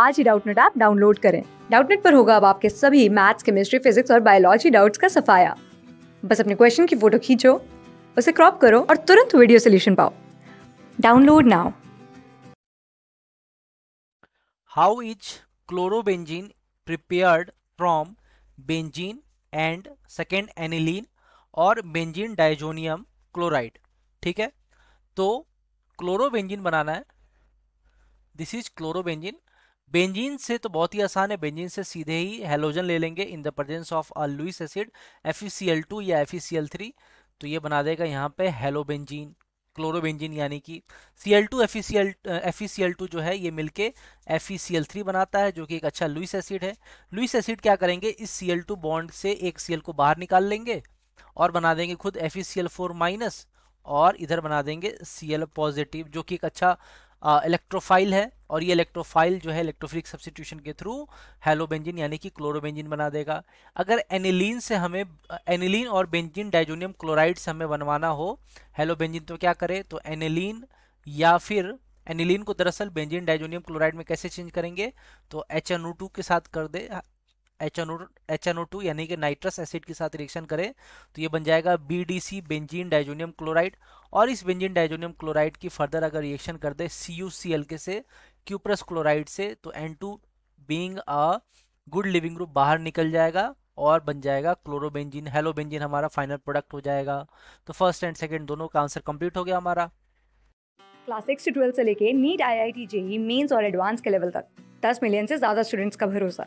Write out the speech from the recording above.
आज ही Doubtnut app download करें डाउटनेट पर होगा अब आपके सभी मैथ्स केमिस्ट्री फिजिक्स और बायोलॉजी डाउट्स का सफाया बस अपने क्वेश्चन की फोटो खींचो उसे क्रॉप करो और तुरंत वीडियो सोल्यूशन पाओ download now how is chlorobenzene prepared from benzene and second aniline और बेंजीन डाइजोनियम क्लोराइड ठीक है तो क्लोरोबेंजीन बनाना है दिस इज क्लोरोबेंजीन बेंजीन से तो बहुत ही आसान है बेंजीन से सीधे ही हेलोजन ले लेंगे in the presence of a Lewis acid F या एफ e तो ये बना देगा यहाँ पे हेलोबेंजीन क्लोरोबेंजीन यानी कि C L two F E C L F E C L two जो है ये मिलके F E C L three बनाता है जो कि एक अच्छा लुइस एसिड है लुइस एसिड क्या करेंगे इस सी एल टू बॉन्ड से एक सी एल को बाहर निकाल लेंगे और बना देंगे खुद F E C L four minus और इधर बना देंगे सी एल पॉजिटिव जो कि एक अच्छा इलेक्ट्रोफाइल है और ये इलेक्ट्रोफाइल जो है इलेक्ट्रोफिलिक सब्सिट्यूशन के थ्रू हेलोबेंजिन यानी कि क्लोरोबेंजिन बना देगा अगर एनिलीन से हमें एनिलीन और बेंजिन डाइजोनियम क्लोराइड से हमें बनवाना हो हेलोबेंजिन तो क्या करे तो एनिलीन या फिर एनिलीन को दरअसल बेंजिन डाइजोनियम क्लोराइड में कैसे चेंज करेंगे तो एच के साथ कर दे एच एन यानी कि नाइट्रस एसिड के साथ रिएक्शन करें तो ये बन जाएगा B D C benzene diazonium chloride और इस बेंजीन डाइजोनियम क्लोराइड की फर्दर अगर रिएक्शन कर दे सी यू सी एल के से क्यूप्रस क्लोराइड से तो N two being a good leaving group बाहर निकल जाएगा और बन जाएगा क्लोरोबेंजिन हेलोबेंजिन हमारा फाइनल प्रोडक्ट हो जाएगा तो फर्स्ट एंड सेकेंड दोनों का आंसर कम्प्लीट हो गया हमारा क्लास सिक्स से ट्वेल्थ से लेके NEET I I T JEE Mains और एडवांस के लेवल तक दस मिलियन से ज़्यादा स्टूडेंट्स का भरोसा